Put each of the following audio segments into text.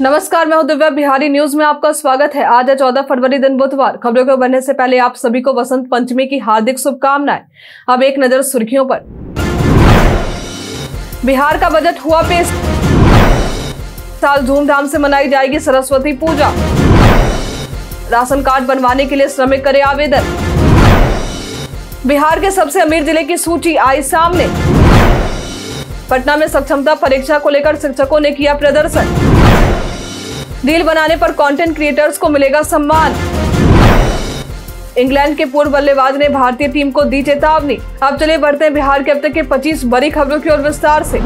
नमस्कार मैं हूं दिव्या बिहारी न्यूज में आपका स्वागत है आज है चौदह फरवरी दिन बुधवार खबरों को बनने से पहले आप सभी को वसंत पंचमी की हार्दिक शुभकामनाएं अब एक नजर सुर्खियों पर बिहार का बजट हुआ पेश साल धूमधाम से मनाई जाएगी सरस्वती पूजा राशन कार्ड बनवाने के लिए श्रमिक करे आवेदन बिहार के सबसे अमीर जिले की सूची आई सामने पटना में सक्षमता परीक्षा को लेकर शिक्षकों ने किया प्रदर्शन रील बनाने पर कंटेंट क्रिएटर्स को मिलेगा सम्मान इंग्लैंड के पूर्व बल्लेबाज ने भारतीय टीम को दी चेतावनी अब चले बढ़ते हैं बिहार के अब तक के 25 बड़ी खबरों की ओर विस्तार से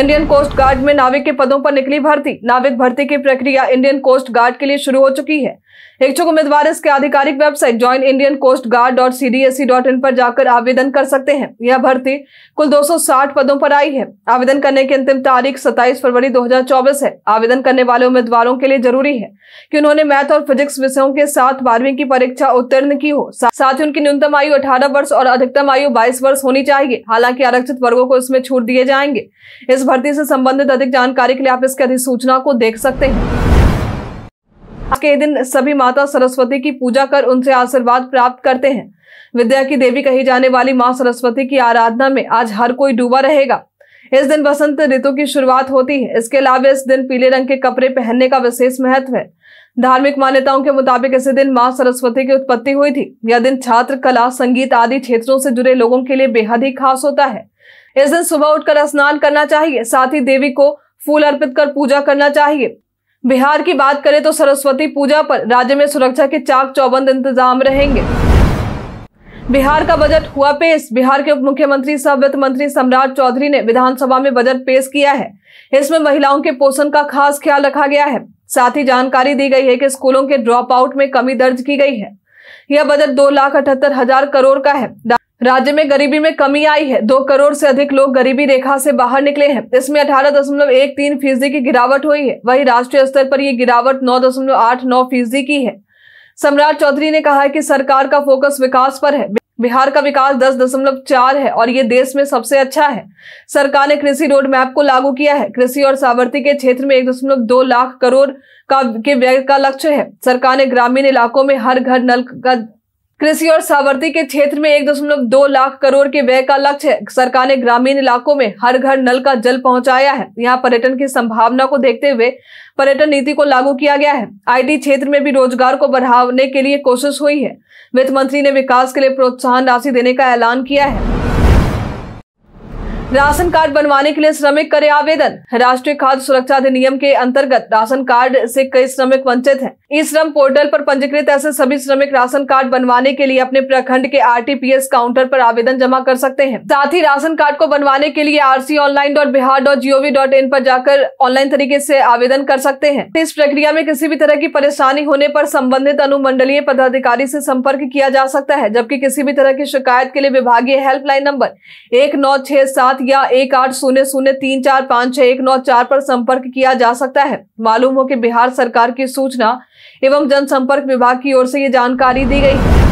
इंडियन कोस्ट गार्ड में नाविक के पदों पर निकली भर्ती नाविक भर्ती की प्रक्रिया इंडियन कोस्ट गार्ड के लिए शुरू हो चुकी है इच्छुक उम्मीदवार इसके आधिकारिक website join Indian coast guard dot C D S C dot in पर जाकर आवेदन कर सकते हैं यह भर्ती कुल 260 पदों पर आई है आवेदन करने की अंतिम तारीख 27 फरवरी 2024 है आवेदन करने वाले उम्मीदवारों के लिए जरूरी है कि उन्होंने मैथ और फिजिक्स विषयों के साथ बारहवीं की परीक्षा उत्तीर्ण की हो साथ ही उनकी न्यूनतम आयु अठारह वर्ष और अधिकतम आयु बाईस वर्ष होनी चाहिए हालांकि आरक्षित वर्गो को इसमें छूट दिए जाएंगे इस भर्ती से संबंधित अधिक जानकारी के लिए आप इसकी अधिसूचना को देख सकते हैं आज के दिन सभी माता सरस्वती की पूजा कर उनसे आशीर्वाद प्राप्त करते हैं विद्या की देवी कही जाने वाली माँ सरस्वती की आराधना में आज हर कोई डूबा रहेगा इस दिन बसंत ऋतु की शुरुआत होती है इसके अलावा इस दिन पीले रंग के कपड़े पहनने का विशेष महत्व है धार्मिक मान्यताओं के मुताबिक इसी दिन माँ सरस्वती की उत्पत्ति हुई थी यह दिन छात्र कला संगीत आदि क्षेत्रों से जुड़े लोगों के लिए बेहद ही खास होता है इस दिन सुबह उठकर स्नान करना चाहिए साथ ही देवी को फूल अर्पित कर पूजा करना चाहिए बिहार की बात करें तो सरस्वती पूजा पर राज्य में सुरक्षा के चाक चौबंद इंतजाम रहेंगे बिहार का बजट हुआ पेश बिहार के उप मुख्यमंत्री सह वित्त मंत्री सम्राट चौधरी ने विधानसभा में बजट पेश किया है इसमें महिलाओं के पोषण का खास ख्याल रखा गया है साथ ही जानकारी दी गई है कि स्कूलों के ड्रॉप आउट में कमी दर्ज की गई है यह बजट दो लाख अठहत्तर हजार करोड़ का है राज्य में गरीबी में कमी आई है दो करोड़ से अधिक लोग गरीबी रेखा से बाहर निकले हैं इसमें अठारह दशमलव एक तीन फीसदी की गिरावट हुई है वही राष्ट्रीय स्तर पर यह गिरावट नौ दशमलव आठ नौ फीसदी की है सम्राट चौधरी ने कहा है कि सरकार का फोकस विकास पर है बिहार का विकास दस दशमलव चार है और ये देश में सबसे अच्छा है सरकार ने कृषि रोड मैप को लागू किया है कृषि और सावर्ती के क्षेत्र में एक दशमलव दो लाख करोड़ का के व्यय का लक्ष्य है सरकार ने ग्रामीण इलाकों में हर घर नल का कृषि और सावर्थी के क्षेत्र में एक दशमलव दो लाख करोड़ के व्यय का लक्ष्य सरकार ने ग्रामीण इलाकों में हर घर नल का जल पहुंचाया है यहाँ पर्यटन की संभावना को देखते हुए पर्यटन नीति को लागू किया गया है आईटी क्षेत्र में भी रोजगार को बढ़ाने के लिए कोशिश हुई है वित्त मंत्री ने विकास के लिए प्रोत्साहन राशि देने का ऐलान किया है राशन कार्ड बनवाने के लिए श्रमिक करे आवेदन राष्ट्रीय खाद्य सुरक्षा अधिनियम के अंतर्गत राशन कार्ड से कई श्रमिक वंचित हैं। ई श्रम पोर्टल पर पंजीकृत ऐसे सभी श्रमिक राशन कार्ड बनवाने के लिए अपने प्रखंड के आरटीपीएस काउंटर पर आवेदन जमा कर सकते हैं साथ ही राशन कार्ड को बनवाने के लिए R C online dot Bihar dot G O V dot in पर जाकर ऑनलाइन तरीके ऐसी आवेदन कर सकते हैं इस प्रक्रिया में किसी भी तरह की परेशानी होने पर संबंधित अनुमंडलीय पदाधिकारी से संपर्क किया जा सकता है जबकि किसी भी तरह की शिकायत के लिए विभागीय हेल्पलाइन नंबर एक नौ छह सात सात या एक आठ शून्य शून्य तीन चार पाँच छह एक नौ चार पर संपर्क किया जा सकता है मालूम हो कि बिहार सरकार की सूचना एवं जनसंपर्क विभाग की ओर से ये जानकारी दी गई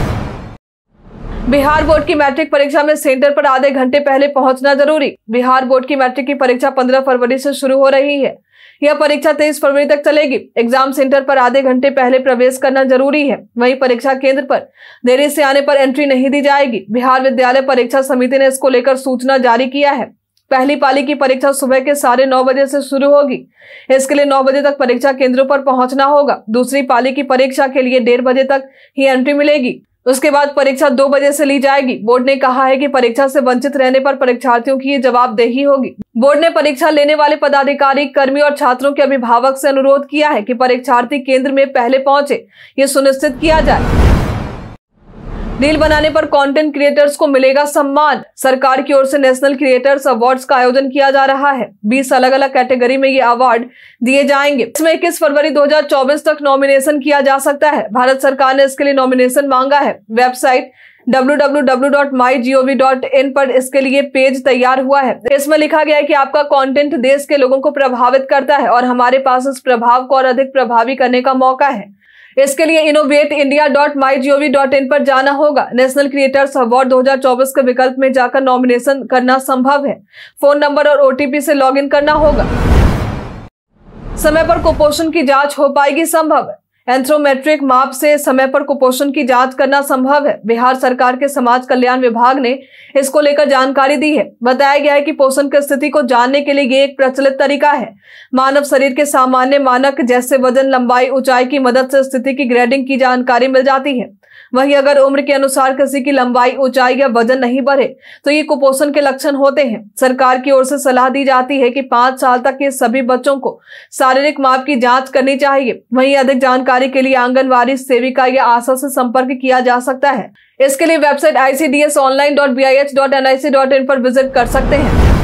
बिहार बोर्ड की मैट्रिक परीक्षा में सेंटर पर आधे घंटे पहले पहुंचना जरूरी बिहार बोर्ड की मैट्रिक की परीक्षा 15 फरवरी से शुरू हो रही है यह परीक्षा तेईस फरवरी तक चलेगी एग्जाम सेंटर पर आधे घंटे पहले प्रवेश करना जरूरी है वहीं परीक्षा केंद्र पर देरी से आने पर एंट्री नहीं दी जाएगी बिहार विद्यालय परीक्षा समिति ने इसको लेकर सूचना जारी किया है पहली पाली की परीक्षा सुबह के साढ़े नौ बजे से शुरू होगी इसके लिए नौ बजे तक परीक्षा केंद्रों पर पहुंचना होगा दूसरी पाली की परीक्षा के लिए डेढ़ बजे तक ही एंट्री मिलेगी उसके बाद परीक्षा दो बजे से ली जाएगी बोर्ड ने कहा है कि परीक्षा से वंचित रहने पर परीक्षार्थियों की जवाबदेही होगी बोर्ड ने परीक्षा लेने वाले पदाधिकारी कर्मी और छात्रों के अभिभावक से अनुरोध किया है कि परीक्षार्थी केंद्र में पहले पहुंचे ये सुनिश्चित किया जाए डील बनाने पर कंटेंट क्रिएटर्स को मिलेगा सम्मान सरकार की ओर से नेशनल क्रिएटर्स अवार्ड्स का आयोजन किया जा रहा है 20 अलग अलग कैटेगरी में ये अवार्ड दिए जाएंगे इसमें इक्कीस फरवरी 2024 तक नॉमिनेशन किया जा सकता है भारत सरकार ने इसके लिए नॉमिनेशन मांगा है वेबसाइट www.mygov.in पर इसके लिए पेज तैयार हुआ है इसमें लिखा गया है कि आपका कंटेंट देश के लोगों को प्रभावित करता है और हमारे पास इस प्रभाव को और अधिक प्रभावी करने का मौका है इसके लिए innovate India dot my G O V dot in पर जाना होगा नेशनल क्रिएटर्स अवार्ड 2024 के विकल्प में जाकर नॉमिनेशन करना संभव है फोन नंबर और ओटीपी से लॉगिन करना होगा समय पर कुपोषण की जांच हो पाएगी संभव एंथ्रोमेट्रिक माप से समय पर कुपोषण की जांच करना संभव है बिहार सरकार के समाज कल्याण विभाग ने इसको लेकर जानकारी दी है बताया गया है कि पोषण की स्थिति को जानने के लिए ये एक प्रचलित तरीका है मानव शरीर के सामान्य मानक जैसे वजन लंबाई ऊंचाई की मदद से स्थिति की ग्रेडिंग की जानकारी मिल जाती है वहीं अगर उम्र के अनुसार किसी की लंबाई ऊंचाई या वजन नहीं बढ़े तो ये कुपोषण के लक्षण होते हैं सरकार की ओर से सलाह दी जाती है कि पांच साल तक के सभी बच्चों को शारीरिक माप की जाँच करनी चाहिए वहीं अधिक जानकारी के लिए आंगनबाड़ी सेविका या आशा से संपर्क किया जा सकता है इसके लिए website I C D S online dot B I H dot N I C dot in पर विजिट कर सकते हैं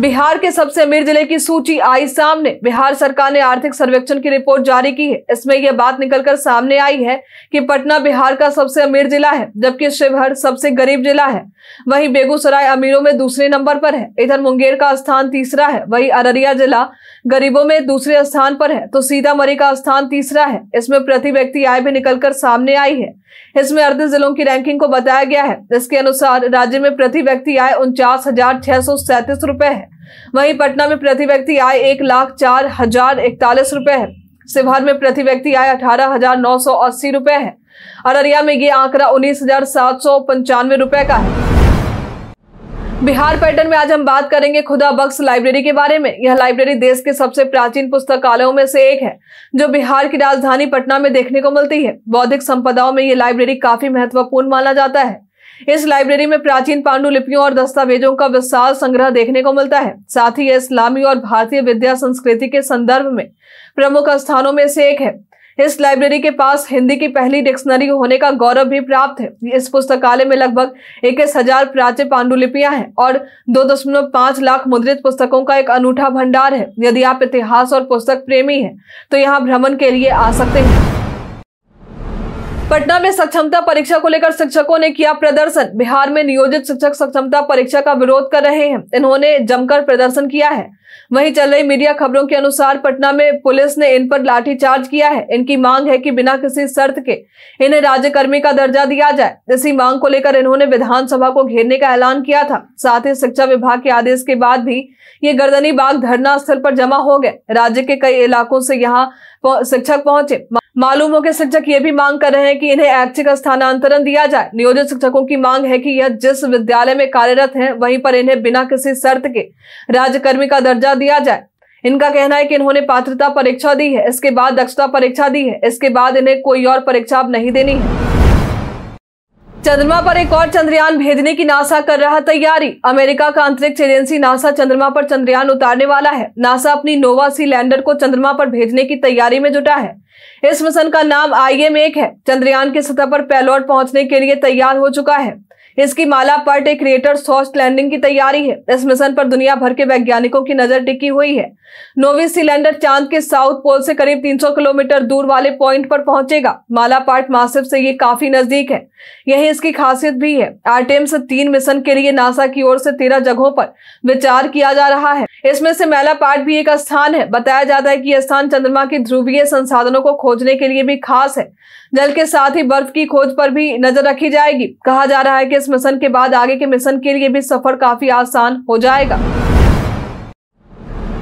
बिहार के सबसे अमीर जिले की सूची आई सामने बिहार सरकार ने आर्थिक सर्वेक्षण की रिपोर्ट जारी की है इसमें यह बात निकलकर सामने आई है कि पटना बिहार का सबसे अमीर जिला है जबकि शिवहर सबसे गरीब जिला है वहीं बेगूसराय अमीरों में दूसरे नंबर पर है इधर मुंगेर का स्थान तीसरा है वहीं अररिया जिला गरीबों में दूसरे स्थान पर है तो सीतामढ़ी का स्थान तीसरा है इसमें प्रति व्यक्ति आय भी निकलकर सामने आई है इसमें अड़तीस जिलों की रैंकिंग को बताया गया है इसके अनुसार राज्य में प्रति व्यक्ति आय उनचास हजार छह सौ है वहीं पटना में प्रति व्यक्ति आय एक लाख चार हजार इकतालीस रुपए है शिवहर में प्रति व्यक्ति आय अठारह हजार नौ सौ अस्सी रुपए है अररिया में ये आंकड़ा उन्नीस हजार सात सौ पंचानवे रुपए का है बिहार पैटर्न में आज हम बात करेंगे खुदा बख्श लाइब्रेरी के बारे में यह लाइब्रेरी देश के सबसे प्राचीन पुस्तकालयों में से एक है जो बिहार की राजधानी पटना में देखने को मिलती है बौद्धिक संपदाओं में यह लाइब्रेरी काफी महत्वपूर्ण माना जाता है इस लाइब्रेरी में प्राचीन पांडुलिपियों और दस्तावेजों का विशाल संग्रह देखने को मिलता है साथ ही यह इस्लामी और भारतीय विद्या संस्कृति के संदर्भ में प्रमुख स्थानों में से एक है इस लाइब्रेरी के पास हिंदी की पहली डिक्शनरी होने का गौरव भी प्राप्त है इस पुस्तकालय में लगभग इक्कीस हजार प्राचीन पांडुलिपियां हैं और दो दशमलव पांच लाख मुद्रित पुस्तकों का एक अनूठा भंडार है यदि आप इतिहास और पुस्तक प्रेमी हैं तो यहाँ भ्रमण के लिए आ सकते हैं पटना में सक्षमता परीक्षा को लेकर शिक्षकों ने किया प्रदर्शन बिहार में नियोजित शिक्षक सक्षमता परीक्षा का विरोध कर रहे हैं इन्होंने जमकर प्रदर्शन किया है वहीं चल रही मीडिया खबरों के अनुसार पटना में पुलिस ने इन पर लाठीचार्ज किया है इनकी मांग है कि बिना किसी शर्त के इन्हें राज्यकर्मी का दर्जा दिया जाए इसी मांग को लेकर इन्होंने विधानसभा को घेरने का ऐलान किया था साथ ही शिक्षा विभाग के आदेश के बाद भी ये गर्दनी बाग धरना स्थल पर जमा हो गए राज्य के कई इलाकों से यहाँ शिक्षक पहुंचे मालूम हो कि शिक्षक ये भी मांग कर रहे हैं कि इन्हें ऐच्छिक स्थानांतरण दिया जाए नियोजित शिक्षकों की मांग है कि यह जिस विद्यालय में कार्यरत है वहीं पर इन्हें बिना किसी शर्त के राज्यकर्मी का दर्जा दिया जाए इनका कहना है कि इन्होंने पात्रता परीक्षा दी है इसके बाद दक्षता परीक्षा दी है इसके बाद इन्हें कोई और परीक्षा अब नहीं देनी है चंद्रमा पर एक और चंद्रयान भेजने की नासा कर रहा तैयारी अमेरिका का अंतरिक्ष एजेंसी नासा चंद्रमा पर चंद्रयान उतारने वाला है नासा अपनी नोवा सी लैंडर को चंद्रमा पर भेजने की तैयारी में जुटा है इस मिशन का नाम आई एम एक है चंद्रयान की सतह पर पेलोड पहुंचने के लिए तैयार हो चुका है इसकी माला पर एक क्रिएटर सॉस्ट लैंडिंग की तैयारी है इस मिशन पर दुनिया भर के वैज्ञानिकों की नजर टिकी हुई है नोवी सिलेंडर चांद के साउथ पोल से करीब 300 किलोमीटर दूर वाले पॉइंट पर पहुंचेगा माला पार्ट मासिव से ये काफी नजदीक है यही इसकी खासियत भी है आरटीएम से तीन मिशन के लिए नासा की ओर से तेरह जगहों पर विचार किया जा रहा है इसमें से मैला पाट भी एक स्थान है बताया जाता है कि यह स्थान चंद्रमा के ध्रुवीय संसाधनों को खोजने के लिए भी खास है जल के साथ ही बर्फ की खोज पर भी नजर रखी जाएगी कहा जा रहा है कि इस मिशन के बाद आगे के मिशन के लिए भी सफर काफी आसान हो जाएगा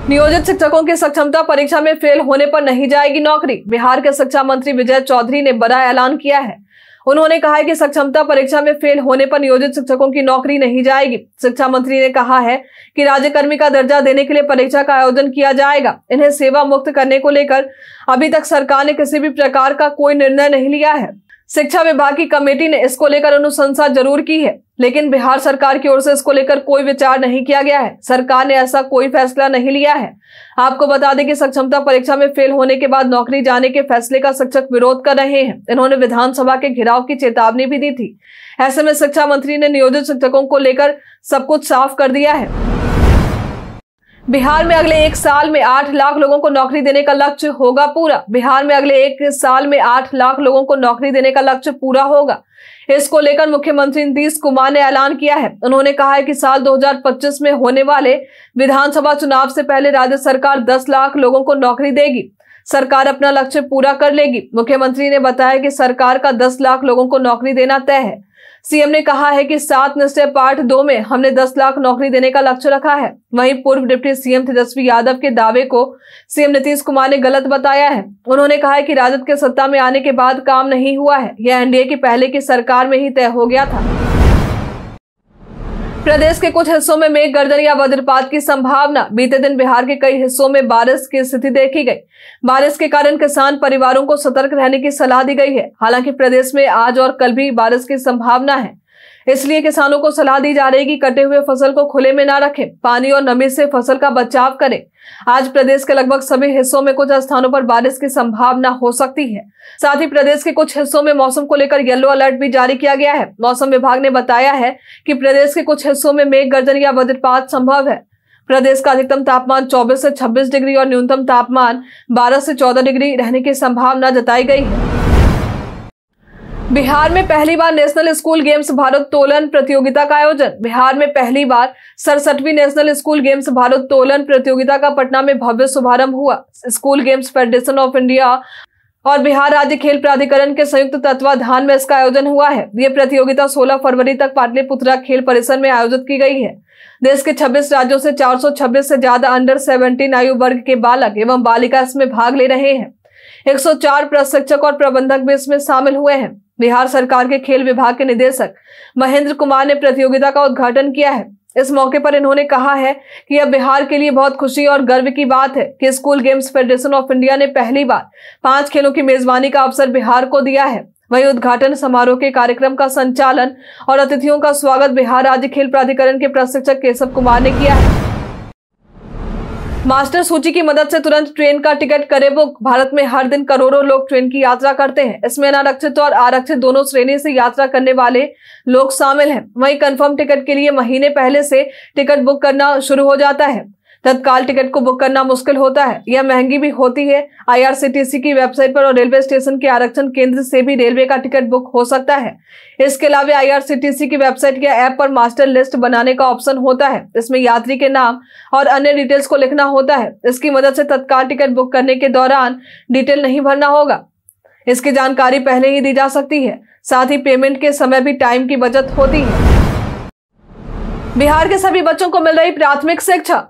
नियोजित शिक्षकों की सक्षमता परीक्षा में फेल होने पर नहीं जाएगी नौकरी बिहार के शिक्षा मंत्री विजय चौधरी ने बड़ा ऐलान किया है उन्होंने कहा है कि सक्षमता परीक्षा में फेल होने पर नियोजित शिक्षकों की नौकरी नहीं जाएगी शिक्षा मंत्री ने कहा है कि राज्यकर्मी का दर्जा देने के लिए परीक्षा का आयोजन किया जाएगा इन्हें सेवा मुक्त करने को लेकर अभी तक सरकार ने किसी भी प्रकार का कोई निर्णय नहीं लिया है शिक्षा विभाग की कमेटी ने इसको लेकर अनुशंसा जरूर की है लेकिन बिहार सरकार की ओर से इसको लेकर कोई विचार नहीं किया गया है सरकार ने ऐसा कोई फैसला नहीं लिया है आपको बता दें कि सक्षमता परीक्षा में फेल होने के बाद नौकरी जाने के फैसले का शिक्षक विरोध कर रहे हैं इन्होंने विधानसभा के घेराव की चेतावनी भी दी थी ऐसे में शिक्षा मंत्री ने नियोजित शिक्षकों को लेकर सब कुछ साफ कर दिया है बिहार में अगले एक साल में आठ लाख लोगों को नौकरी देने का लक्ष्य होगा पूरा बिहार में अगले एक साल में आठ लाख लोगों को नौकरी देने का लक्ष्य पूरा होगा इसको लेकर मुख्यमंत्री नीतीश कुमार ने ऐलान किया है उन्होंने कहा है कि साल 2025 में होने वाले विधानसभा चुनाव से पहले राज्य सरकार 10 लाख लोगों को नौकरी देगी सरकार अपना लक्ष्य पूरा कर लेगी मुख्यमंत्री ने बताया कि सरकार का 10 लाख लोगों को नौकरी देना तय है सीएम ने कहा है कि सात निश्चय पार्ट दो में हमने दस लाख नौकरी देने का लक्ष्य रखा है वहीं पूर्व डिप्टी सीएम तेजस्वी यादव के दावे को सीएम नीतीश कुमार ने गलत बताया है उन्होंने कहा है कि राजद के सत्ता में आने के बाद काम नहीं हुआ है यह एनडीए की पहले की सरकार में ही तय हो गया था प्रदेश के कुछ हिस्सों में मेघ गर्दन या वज्रपात की संभावना बीते दिन बिहार के कई हिस्सों में बारिश की स्थिति देखी गई बारिश के कारण किसान परिवारों को सतर्क रहने की सलाह दी गई है हालांकि प्रदेश में आज और कल भी बारिश की संभावना है इसलिए किसानों को सलाह दी जा रही है कि कटे हुए फसल को खुले में ना रखें पानी और नमी से फसल का बचाव करें आज प्रदेश के लगभग सभी हिस्सों में कुछ स्थानों पर बारिश की संभावना हो सकती है साथ ही प्रदेश के कुछ हिस्सों में मौसम को लेकर येलो अलर्ट भी जारी किया गया है मौसम विभाग ने बताया है कि प्रदेश के कुछ हिस्सों में मेघ गर्जन या वज्रपात संभव है प्रदेश का अधिकतम तापमान 24 से 26 डिग्री और न्यूनतम तापमान 12 से 14 डिग्री रहने की संभावना जताई गई है बिहार में पहली बार नेशनल स्कूल गेम्स भारोत्तोलन प्रतियोगिता का आयोजन बिहार में पहली बार सड़सठवीं नेशनल स्कूल गेम्स भारोत्तोलन प्रतियोगिता का पटना में भव्य शुभारंभ हुआ school games federation of India और बिहार राज्य खेल प्राधिकरण के संयुक्त तत्वाधान में इसका आयोजन हुआ है ये प्रतियोगिता 16 फरवरी तक पाटलिपुत्रा खेल परिसर में आयोजित की गई है देश के 26 राज्यों से 426 से ज्यादा अंडर 17 आयु वर्ग के बालक एवं बालिका इसमें भाग ले रहे हैं 104 प्रशिक्षक और प्रबंधक भी इसमें शामिल हुए हैं बिहार सरकार के खेल विभाग के निदेशक महेंद्र कुमार ने प्रतियोगिता का उद्घाटन किया है इस मौके पर इन्होंने कहा है कि यह बिहार के लिए बहुत खुशी और गर्व की बात है कि school games federation of India ने पहली बार पांच खेलों की मेजबानी का अवसर बिहार को दिया है वहीं उद्घाटन समारोह के कार्यक्रम का संचालन और अतिथियों का स्वागत बिहार राज्य खेल प्राधिकरण के प्रशिक्षक केशव कुमार ने किया है मास्टर सूची की मदद से तुरंत ट्रेन का टिकट करे बुक भारत में हर दिन करोड़ों लोग ट्रेन की यात्रा करते हैं इसमें अनारक्षित और आरक्षित दोनों श्रेणी से यात्रा करने वाले लोग शामिल हैं वहीं कंफर्म टिकट के लिए महीने पहले से टिकट बुक करना शुरू हो जाता है तत्काल टिकट को बुक करना मुश्किल होता है यह महंगी भी होती है आईआरसीटीसी की वेबसाइट पर और रेलवे स्टेशन के आरक्षण केंद्र से भी रेलवे का टिकट बुक हो सकता है इसके अलावा आईआरसीटीसी की वेबसाइट या ऐप पर मास्टर लिस्ट बनाने का ऑप्शन होता है इसमें यात्री के नाम और अन्य डिटेल्स को लिखना होता है इसकी मदद से तत्काल टिकट बुक करने के दौरान डिटेल नहीं भरना होगा इसकी जानकारी पहले ही दी जा सकती है साथ ही पेमेंट के समय भी टाइम की बचत होती है बिहार के सभी बच्चों को मिल रही प्राथमिक शिक्षा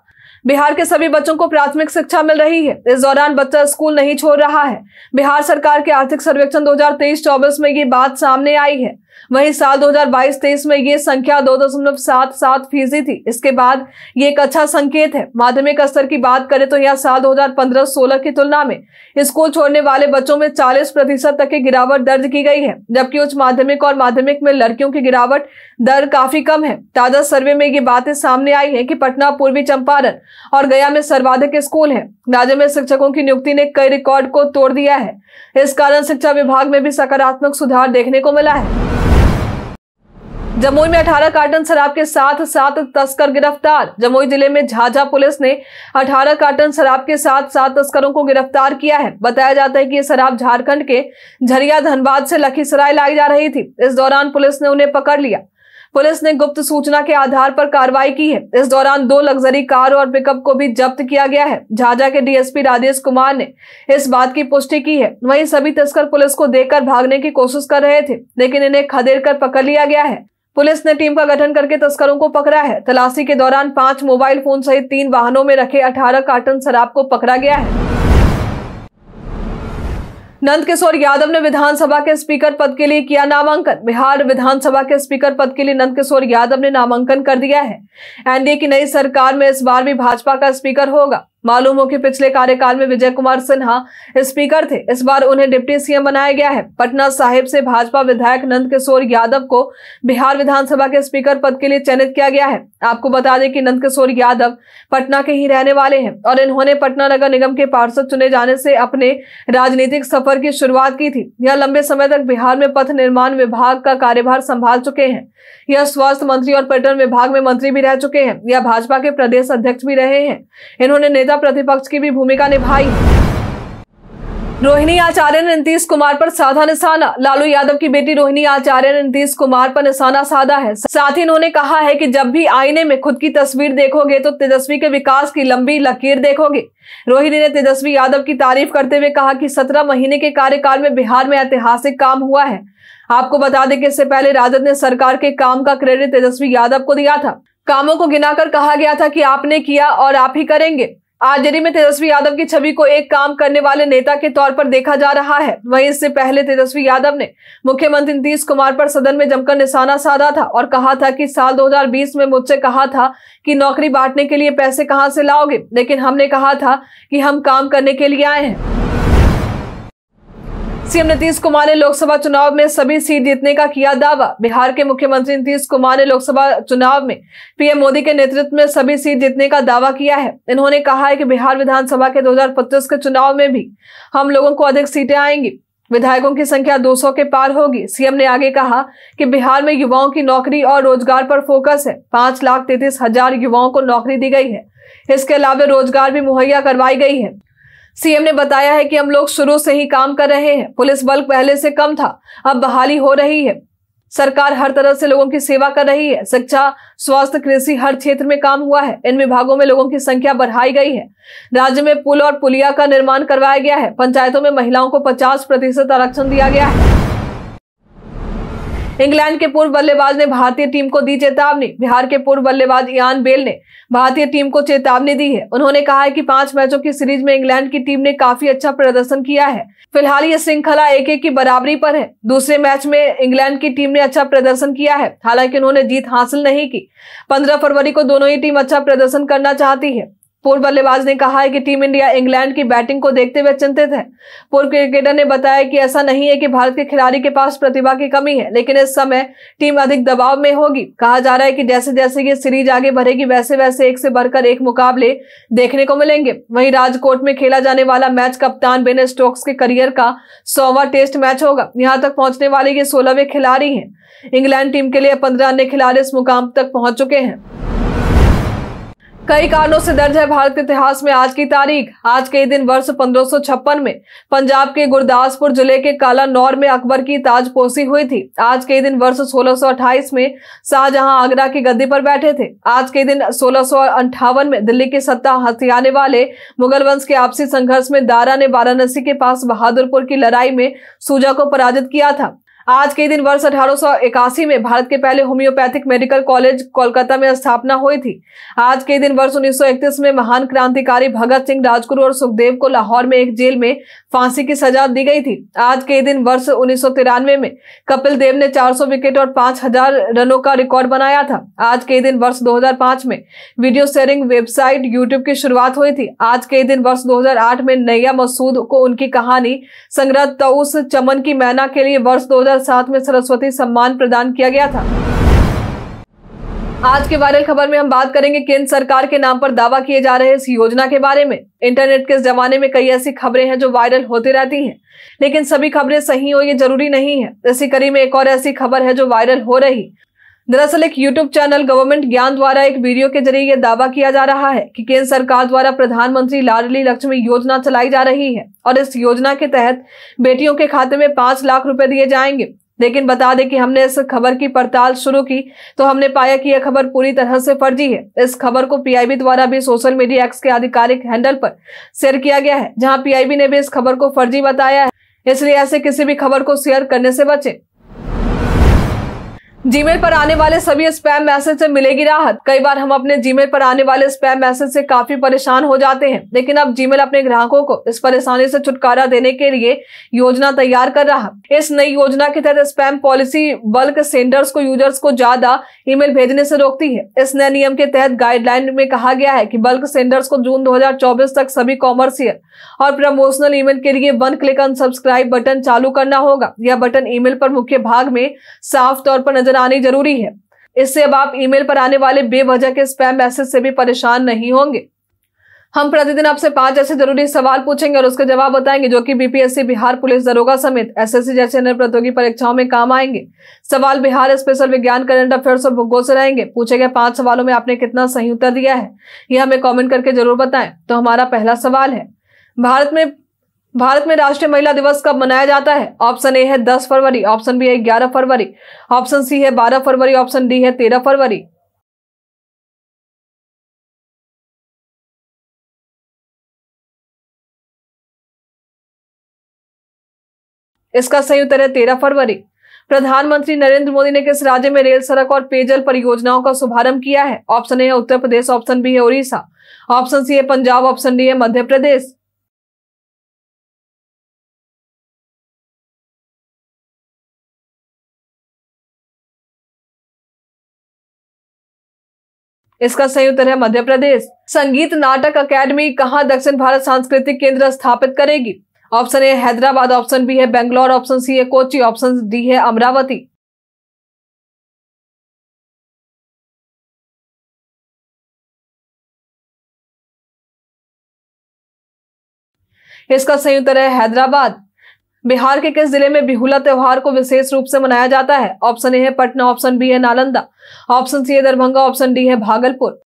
बिहार के सभी बच्चों को प्राथमिक शिक्षा मिल रही है इस दौरान बच्चा स्कूल नहीं छोड़ रहा है बिहार सरकार के आर्थिक सर्वेक्षण 2023-24 में ये बात सामने आई है वहीं साल 2022-23 में ये संख्या दो दशमलव सात सात फीसदी थी इसके बाद ये एक अच्छा संकेत है माध्यमिक स्तर की बात करें तो यह साल 2015-16 की तुलना में स्कूल छोड़ने वाले बच्चों में 40 प्रतिशत तक की गिरावट दर्ज की गई है जबकि उच्च माध्यमिक और माध्यमिक में लड़कियों की गिरावट दर काफी कम है ताजा सर्वे में ये बातें सामने आई है की पटना पूर्वी चंपारण और गया में सर्वाधिक स्कूल है राज्य में शिक्षकों की नियुक्ति ने कई रिकॉर्ड को तोड़ दिया है इस कारण शिक्षा विभाग में भी सकारात्मक सुधार देखने को मिला है जमुई में 18 कार्टन शराब के साथ सात तस्कर गिरफ्तार जमुई जिले में झाझा पुलिस ने 18 कार्टन शराब के साथ सात तस्करों को गिरफ्तार किया है बताया जाता है कि ये शराब झारखंड के झरिया धनबाद से लखीसराय लाई जा रही थी इस दौरान पुलिस ने उन्हें पकड़ लिया पुलिस ने गुप्त सूचना के आधार पर कार्रवाई की है इस दौरान दो लग्जरी कार और पिकअप को भी जब्त किया गया है झाझा के डीएसपी राजेश कुमार ने इस बात की पुष्टि की है वहीं सभी तस्कर पुलिस को देखकर भागने की कोशिश कर रहे थे लेकिन इन्हें खदेड़ कर पकड़ लिया गया है पुलिस ने टीम का गठन करके तस्करों को पकड़ा है तलाशी के दौरान पांच मोबाइल फोन सहित तीन वाहनों में रखे अठारह कार्टन शराब को पकड़ा गया है नंद किशोर यादव ने विधानसभा के स्पीकर पद के लिए किया नामांकन बिहार विधानसभा के स्पीकर पद के लिए नंद किशोर यादव ने नामांकन कर दिया है एनडीए की नई सरकार में इस बार भी भाजपा का स्पीकर होगा मालूम हो कि पिछले कार्यकाल में विजय कुमार सिन्हा स्पीकर थे इस बार उन्हें डिप्टी सीएम बनाया गया है पटना साहिब से भाजपा विधायक नंद किशोर यादव को बिहार विधानसभा के स्पीकर पद के लिए चयनित किया गया है आपको बता दें कि नंद किशोर यादव पटना के ही रहने वाले हैं और इन्होंने पटना नगर निगम के पार्षद चुने जाने से अपने राजनीतिक सफर की शुरुआत की थी यह लंबे समय तक बिहार में पथ निर्माण विभाग का कार्यभार संभाल चुके हैं यह स्वास्थ्य मंत्री और पर्यटन विभाग में मंत्री भी रह चुके हैं यह भाजपा के प्रदेश अध्यक्ष भी रहे हैं इन्होंने नेता नेता प्रतिपक्ष की भी भूमिका निभाई रोहिणी आचार्य ने नीतीश कुमार पर साधा निशाना लालू यादव की बेटी रोहिणी आचार्य ने नीतीश कुमार पर निशाना साधा है साथ ही उन्होंने कहा है कि जब भी आईने में खुद की तस्वीर देखोगे तो तेजस्वी के विकास की लंबी लकीर देखोगे रोहिणी ने तेजस्वी यादव की तारीफ करते हुए कहा कि सत्रह महीने के कार्यकाल में बिहार में ऐतिहासिक काम हुआ है आपको बता दें कि इससे पहले राजद ने सरकार के काम का क्रेडिट तेजस्वी यादव को दिया था कामों को गिनाकर कहा गया था कि आपने किया और आप ही करेंगे आरजेडी में तेजस्वी यादव की छवि को एक काम करने वाले नेता के तौर पर देखा जा रहा है वहीं इससे पहले तेजस्वी यादव ने मुख्यमंत्री नीतीश कुमार पर सदन में जमकर निशाना साधा था और कहा था कि साल 2020 में मुझसे कहा था कि नौकरी बांटने के लिए पैसे कहां से लाओगे लेकिन हमने कहा था कि हम काम करने के लिए आए हैं सीएम नीतीश कुमार ने लोकसभा चुनाव में सभी सीट जीतने का किया दावा बिहार के मुख्यमंत्री नीतीश कुमार ने लोकसभा चुनाव में पीएम मोदी के नेतृत्व में सभी सीट जीतने का दावा किया है इन्होंने कहा है कि बिहार विधानसभा के 2025 के चुनाव में भी हम लोगों को अधिक सीटें आएंगी विधायकों की संख्या 200 के पार होगी सीएम ने आगे कहा कि बिहार में युवाओं की नौकरी और रोजगार पर फोकस है पांच लाख तैतीस हजार युवाओं को नौकरी दी गई है इसके अलावा रोजगार भी मुहैया करवाई गई है सीएम ने बताया है कि हम लोग शुरू से ही काम कर रहे हैं पुलिस बल पहले से कम था अब बहाली हो रही है सरकार हर तरह से लोगों की सेवा कर रही है शिक्षा स्वास्थ्य कृषि हर क्षेत्र में काम हुआ है इन विभागों में लोगों की संख्या बढ़ाई गई है राज्य में पुल और पुलिया का निर्माण करवाया गया है पंचायतों में महिलाओं को 50 प्रतिशत आरक्षण दिया गया है इंग्लैंड के पूर्व बल्लेबाज ने भारतीय टीम को दी चेतावनी बिहार के पूर्व बल्लेबाज इयान बेल ने भारतीय टीम को चेतावनी दी है उन्होंने कहा है कि पांच मैचों की सीरीज में इंग्लैंड की टीम ने काफी अच्छा प्रदर्शन किया है फिलहाल ये श्रृंखला एक एक की बराबरी पर है दूसरे मैच में इंग्लैंड की टीम ने अच्छा प्रदर्शन किया है हालांकि उन्होंने जीत हासिल नहीं की पंद्रह फरवरी को दोनों ही टीम अच्छा प्रदर्शन करना चाहती है पूर्व बल्लेबाज ने कहा है कि टीम इंडिया इंग्लैंड की बैटिंग को देखते हुए चिंतित है पूर्व क्रिकेटर ने बताया कि ऐसा नहीं है कि भारत के खिलाड़ी के पास प्रतिभा की कमी है लेकिन इस समय टीम अधिक दबाव में होगी कहा जा रहा है कि जैसे जैसे ये सीरीज आगे बढ़ेगी वैसे वैसे एक से बढ़कर एक मुकाबले देखने को मिलेंगे वहीं राजकोट में खेला जाने वाला मैच कप्तान बेन स्टोक्स के करियर का सौवा टेस्ट मैच होगा यहाँ तक पहुंचने वाले ये सोलहवें खिलाड़ी हैं इंग्लैंड टीम के लिए पंद्रह अन्य खिलाड़ी इस मुकाम तक पहुंच चुके हैं कई कारणों से दर्ज है भारत के इतिहास में आज की तारीख आज के दिन वर्ष पंद्रह में पंजाब के गुरदासपुर जिले के काला नौर में अकबर की ताजपोशी हुई थी आज के दिन वर्ष 1628 में शाहजहां आगरा की गद्दी पर बैठे थे आज के दिन सोलह में दिल्ली की सत्ता हथियाने वाले मुगल वंश के आपसी संघर्ष में दारा ने वाराणसी के पास बहादुरपुर की लड़ाई में सूजा को पराजित किया था आज के दिन वर्ष अठारह में भारत के पहले होम्योपैथिक मेडिकल कॉलेज कोलकाता में स्थापना हुई थी आज के दिन वर्ष 1931 में महान क्रांतिकारी भगत सिंह राजगुरु और सुखदेव को लाहौर में एक जेल में फांसी की सजा दी गई थी आज के दिन वर्ष उन्नीस में कपिल देव ने 400 विकेट और 5000 रनों का रिकॉर्ड बनाया था आज के दिन वर्ष 2005 में वीडियो शेयरिंग वेबसाइट यूट्यूब की शुरुआत हुई थी आज के दिन वर्ष 2008 में नैया मसूद को उनकी कहानी संग्रह तउस चमन की मैना के लिए वर्ष 2000 2007 में सरस्वती सम्मान प्रदान किया गया था आज के वायरल खबर में हम बात करेंगे केंद्र सरकार के नाम पर दावा किए जा रहे इस योजना के बारे में इंटरनेट के इस जमाने में कई ऐसी खबरें हैं जो वायरल होती रहती हैं लेकिन सभी खबरें सही हो ये जरूरी नहीं है इसी कड़ी में एक और ऐसी खबर है जो वायरल हो रही दरअसल एक यूट्यूब चैनल गवर्नमेंट ज्ञान द्वारा एक वीडियो के जरिए यह दावा किया जा रहा है कि केंद्र सरकार द्वारा प्रधानमंत्री लाडली लक्ष्मी योजना चलाई जा रही है और इस योजना के तहत बेटियों के खाते में पांच लाख रुपए दिए जाएंगे लेकिन बता दें कि हमने इस खबर की पड़ताल शुरू की तो हमने पाया कि यह खबर पूरी तरह से फर्जी है इस खबर को पीआईबी द्वारा भी सोशल मीडिया एक्स के आधिकारिक हैंडल पर शेयर किया गया है जहां पीआईबी ने भी इस खबर को फर्जी बताया है इसलिए ऐसे किसी भी खबर को शेयर करने से बचें जीमेल पर आने वाले सभी स्पैम मैसेज से मिलेगी राहत कई बार हम अपने जीमेल पर आने वाले स्पैम मैसेज से काफी परेशान हो जाते हैं लेकिन अब जीमेल अपने ग्राहकों को इस परेशानी से छुटकारा देने के लिए योजना तैयार कर रहा इस नई योजना के तहत स्पैम पॉलिसी बल्क सेंडर्स को यूजर्स को ज्यादा ईमेल भेजने से रोकती है इस नए नियम के तहत गाइडलाइन में कहा गया है की बल्क सेंडर्स को जून दो तक सभी कॉमर्शियल और प्रमोशनल ईमेल के लिए वन क्लिक अनसब्सक्राइब बटन चालू करना होगा यह बटन ईमेल पर मुख्य भाग में साफ तौर पर नजर ऑप्शन आनी जरूरी है इससे अब आप ईमेल पर आने वाले बेवजह के स्पैम मैसेज से भी परेशान नहीं होंगे हम प्रतिदिन आपसे पांच ऐसे जरूरी सवाल पूछेंगे और उसके जवाब बताएंगे जो कि बीपीएससी बिहार पुलिस दरोगा समेत एसएससी जैसे अन्य प्रतियोगी परीक्षाओं में काम आएंगे सवाल बिहार स्पेशल विज्ञान करंट अफेयर्स और भूगोल से रहेंगे पूछे गए पांच सवालों में आपने कितना सही उत्तर दिया है यह हमें कॉमेंट करके जरूर बताएं तो हमारा पहला सवाल है भारत में भारत में राष्ट्रीय महिला दिवस कब मनाया जाता है ऑप्शन ए है दस फरवरी ऑप्शन बी है ग्यारह फरवरी ऑप्शन सी है बारह फरवरी ऑप्शन डी है तेरह फरवरी इसका सही उत्तर है तेरह फरवरी प्रधानमंत्री नरेंद्र मोदी ने किस राज्य में रेल सड़क और पेयजल परियोजनाओं का शुभारंभ किया है ऑप्शन ए है उत्तर प्रदेश ऑप्शन बी है उड़ीसा ऑप्शन सी है पंजाब ऑप्शन डी है मध्य प्रदेश इसका संयुक्त है मध्य प्रदेश संगीत नाटक अकेडमी कहाँ दक्षिण भारत सांस्कृतिक केंद्र स्थापित करेगी option A Hyderabad option B है बेंगलोर ऑप्शन सी है कोची ऑप्शन डी है अमरावती इसका संयुक्त है हैदराबाद बिहार के किस जिले में बिहुला त्योहार को विशेष रूप से मनाया जाता है ऑप्शन ए है पटना ऑप्शन बी है नालंदा ऑप्शन सी है दरभंगा ऑप्शन डी है भागलपुर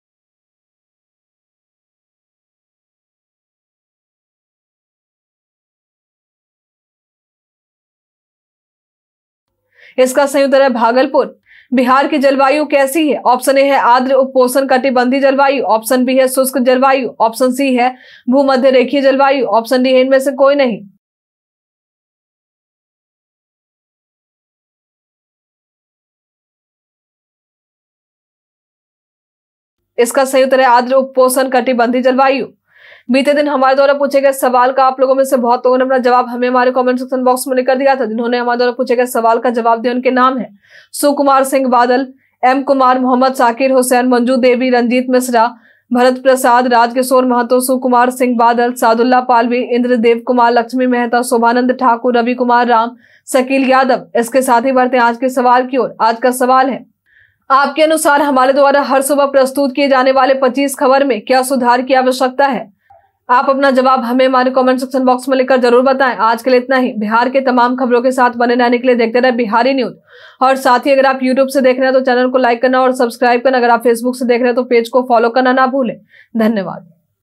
इसका सही उत्तर है भागलपुर बिहार की जलवायु कैसी है ऑप्शन ए है आर्द्र उपोषण कटिबंधी जलवायु ऑप्शन बी है शुष्क जलवायु ऑप्शन सी है भूमध्य रेखीय जलवायु ऑप्शन डी है इनमें से कोई नहीं इसका सही उत्तर है आद्र उपोषण कटिबंधी जलवायु बीते दिन हमारे द्वारा पूछे गए सवाल का आप लोगों में से बहुत लोगों ने अपना जवाब हमें हमारे कमेंट सेक्शन बॉक्स में लेकर दिया था जिन्होंने हमारे द्वारा पूछे गए सवाल का जवाब दिया उनके नाम है सुकुमार सिंह बादल एम कुमार मोहम्मद साकिर हुसैन मंजू देवी रंजीत मिश्रा भरत प्रसाद राजकिशोर महतो सुकुमार सिंह बादल सादुल्ला पालवी इंद्र देव कुमार लक्ष्मी मेहता शोभानंद ठाकुर रवि कुमार राम शकील यादव इसके साथ ही बढ़ते आज के सवाल की ओर आज का सवाल है आपके अनुसार हमारे द्वारा हर सुबह प्रस्तुत किए जाने वाले 25 खबर में क्या सुधार की आवश्यकता है आप अपना जवाब हमें हमारे कमेंट सेक्शन बॉक्स में लिखकर जरूर बताएं आज के लिए इतना ही बिहार के तमाम खबरों के साथ बने रहने के लिए देखते रहे बिहारी न्यूज और साथ ही अगर आप यूट्यूब से देख रहे हैं तो चैनल को लाइक करना और सब्सक्राइब करना अगर आप फेसबुक से देख रहे हैं तो पेज को फॉलो करना ना भूलें धन्यवाद